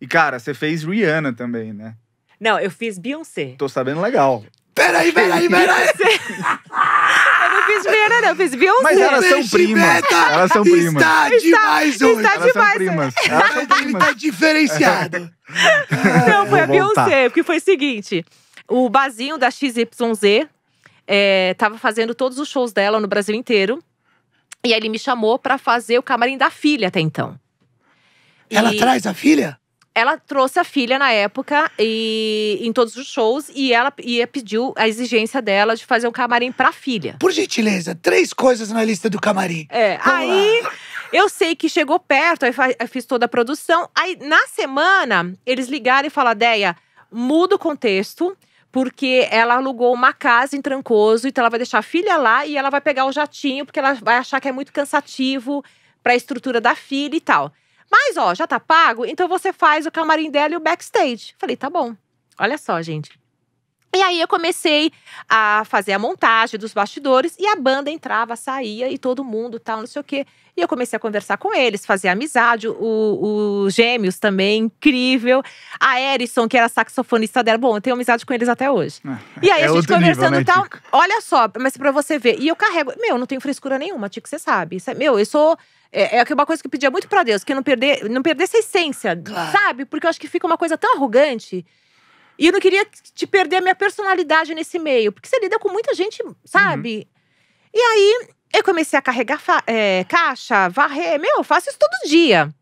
E, cara, você fez Rihanna também, né? Não, eu fiz Beyoncé. Tô sabendo legal. Peraí, peraí, peraí! eu não fiz Rihanna, não, eu fiz Beyoncé. Mas elas são primas. Tá? Elas são primas. Está demais hoje. Está demais. Elas são primas. Ele tá diferenciado. não, foi Vou a Beyoncé, porque foi o seguinte. O Bazinho da XYZ é, tava fazendo todos os shows dela no Brasil inteiro. E aí ele me chamou para fazer o camarim da filha até então. Ela e... traz a filha? ela trouxe a filha na época e em todos os shows e ela e é, pediu a exigência dela de fazer um camarim para a filha. Por gentileza, três coisas na lista do camarim. É, Vamos aí lá. eu sei que chegou perto, aí fiz toda a produção. Aí na semana eles ligaram e falaram: "Deia, muda o contexto, porque ela alugou uma casa em Trancoso, então ela vai deixar a filha lá e ela vai pegar o jatinho porque ela vai achar que é muito cansativo para a estrutura da filha e tal". Mas, ó, já tá pago, então você faz o camarim dela e o backstage. Falei, tá bom. Olha só, gente. E aí eu comecei a fazer a montagem dos bastidores e a banda entrava, saía e todo mundo tal, não sei o quê. E eu comecei a conversar com eles, fazer amizade. O, Gêmeos também, incrível. A Erison, que era saxofonista dela. Bom, eu tenho amizade com eles até hoje. Ah, e aí é a gente conversando nível, né, tal. Olha só, mas pra você ver. E eu carrego. Meu, não tenho frescura nenhuma, Tico, você sabe. É, meu, eu sou. É, é, é uma coisa que eu pedia muito pra Deus, que eu não perder, não perder essa essência, claro. sabe? Porque eu acho que fica uma coisa tão arrogante. E eu não queria te perder a minha personalidade nesse meio, porque você lida com muita gente, sabe? Uhum. E aí eu comecei a carregar é, caixa, varrer. Meu, eu faço isso todo dia.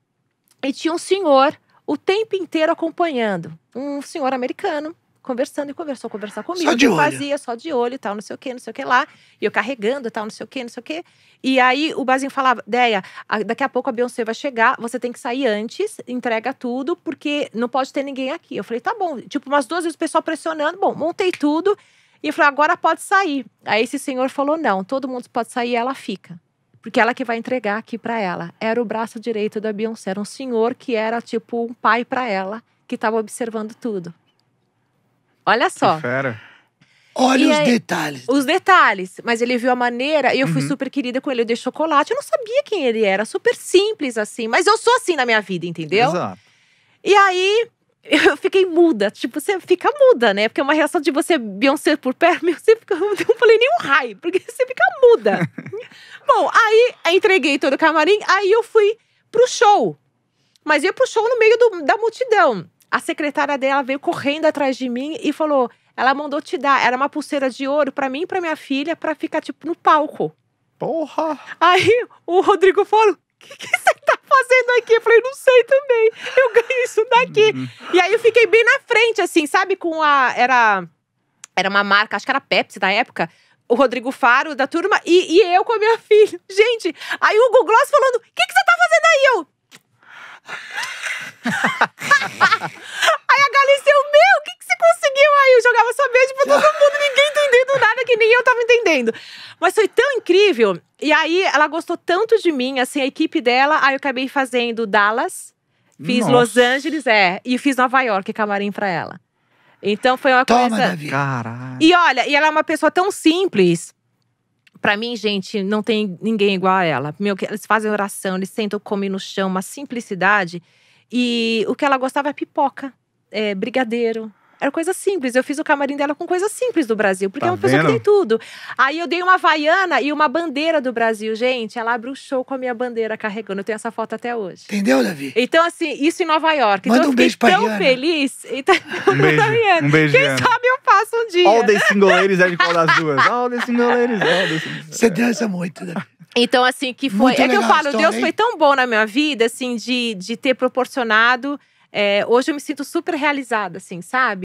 E tinha um senhor o tempo inteiro acompanhando. Um senhor americano conversando e conversou, conversar comigo. Só de olho. fazia só de olho e tal, não sei o que, não sei o que lá. E eu carregando tal, não sei o que, não sei o que. E aí o Basinho falava, Deia, daqui a pouco a Beyoncé vai chegar, você tem que sair antes, entrega tudo, porque não pode ter ninguém aqui. Eu falei, tá bom. Tipo, umas duas vezes o pessoal pressionando. Bom, montei tudo. E falei, agora pode sair. Aí esse senhor falou, não, todo mundo pode sair ela fica porque ela que vai entregar aqui para ela. Era o braço direito da Beyoncé, era um senhor que era tipo um pai para ela, que estava observando tudo. Olha só. Que fera. Olha e os aí, detalhes. Os detalhes. Mas ele viu a maneira e eu fui uhum. super querida com ele. Eu dei chocolate. Eu não sabia quem ele era. Super simples assim. Mas eu sou assim na minha vida, entendeu? Exato. E aí eu fiquei muda. Tipo, você fica muda, né? Porque é uma reação de você, Beyoncé por perto. você fica. Eu não falei nem um raio, porque você fica muda. Bom, aí entreguei todo o camarim. Aí eu fui pro show. Mas eu ia pro show no meio do, da multidão a secretária dela veio correndo atrás de mim e falou: ela mandou te dar. Era uma pulseira de ouro para mim e pra minha filha, para ficar, tipo, no palco. Porra! Aí o Rodrigo falou: o que, você tá fazendo aqui? Eu falei: não sei também. Eu ganhei isso daqui. Uhum. E aí eu fiquei bem na frente, assim, sabe? Com a. Era, era uma marca, acho que era Pepsi na época o Rodrigo Faro da turma e, e, eu com a minha filha. Gente, aí o Google Gloss falando: o que, que você tá fazendo aí? Eu aí a Galícia, eu, meu, o que, que você conseguiu? Aí eu jogava sorvete pra todo mundo, ninguém entendendo nada, que nem eu tava entendendo. Mas foi tão incrível. E aí ela gostou tanto de mim, assim, a equipe dela. Aí eu acabei fazendo Dallas, fiz Nossa. Los Angeles, é, e fiz Nova York, camarim pra ela. Então foi uma Toma, coisa. Davi. Caralho. E olha, e ela é uma pessoa tão simples para mim, gente, não tem ninguém igual a ela. Meu, eles fazem oração, eles sentam, comem no chão, uma simplicidade. E o que ela gostava é pipoca, é, brigadeiro, era coisa simples. Eu fiz o camarim dela com coisa simples do Brasil, porque tá é uma pessoa vendo? que tem tudo. Aí eu dei uma vaiana e uma bandeira do Brasil, gente. Ela abre o um show com a minha bandeira carregando. Eu tenho essa foto até hoje. Entendeu, Davi? Então, assim, isso em Nova York. Então, Manda então, um beijo pra tão feliz. Então, um beijo. um beijo Quem sabe eu faço um dia. All the single ladies é de qual das duas? All the single ladies. Você dança muito, Davi. Então, assim, que foi. Muito é que eu falo, história, Deus hein? foi tão bom na minha vida, assim, de, de ter proporcionado. É, hoje eu me sinto super realizada, assim, sabe?